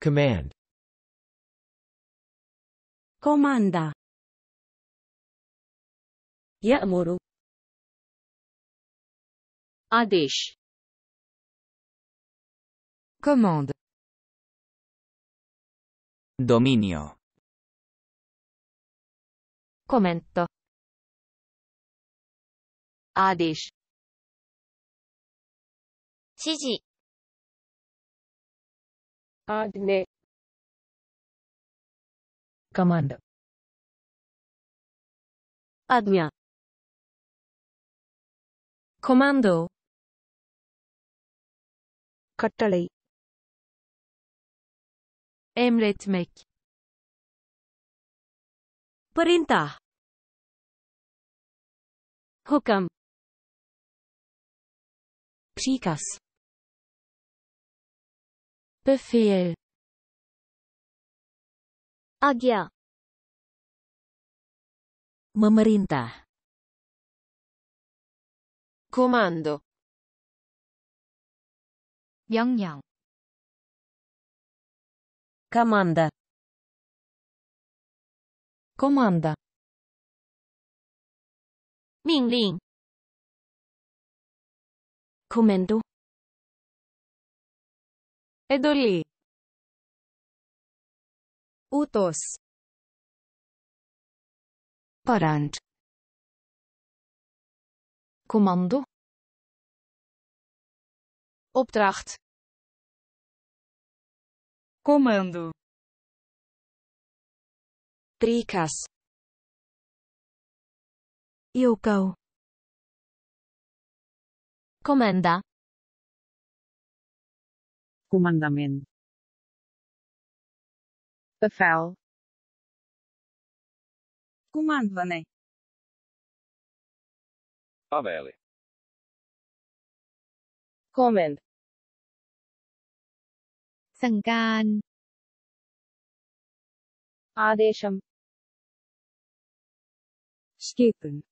Command. Comanda. Yamuru. آدش. Commande. Dominio. Commento. Ádesh. 指示 आज्ञे command आज्ञा commando கட்டளை emretmek perintah hukam příkaz Befehl. Agia. Memerintah. Comando. Yang-yang. Comanda. Comanda. Mingling. Comendo. Εντολή. utos, Παράντ. comando, Opdracht. Comando. tricas, Yêu comanda comandament b e f e l командване a v e l e c o m m e n d สั่งการ Adesham. Skipen.